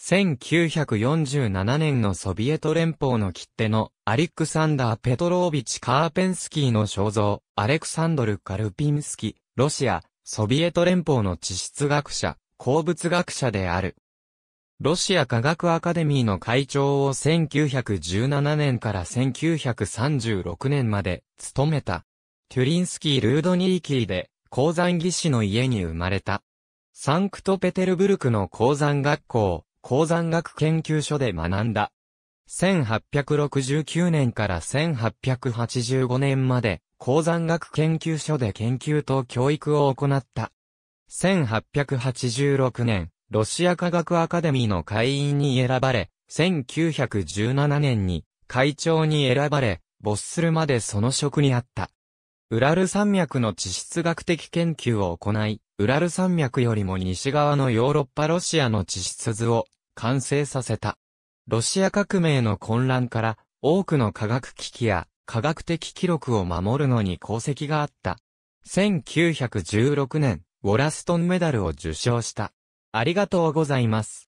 1947年のソビエト連邦の切手のアリックサンダー・ペトロービチ・カーペンスキーの肖像、アレクサンドル・カルピンスキ、ロシア、ソビエト連邦の地質学者、鉱物学者である。ロシア科学アカデミーの会長を1917年から1936年まで務めた。テュリンスキー・ルードニーキーで鉱山技師の家に生まれた。サンクトペテルブルクの鉱山学校、鉱山学研究所で学んだ。1869年から1885年まで、鉱山学研究所で研究と教育を行った。1886年、ロシア科学アカデミーの会員に選ばれ、1917年に会長に選ばれ、没するまでその職にあった。ウラル山脈の地質学的研究を行い、ウラル山脈よりも西側のヨーロッパロシアの地質図を完成させた。ロシア革命の混乱から多くの科学機器や科学的記録を守るのに功績があった。1916年、ウォラストンメダルを受賞した。ありがとうございます。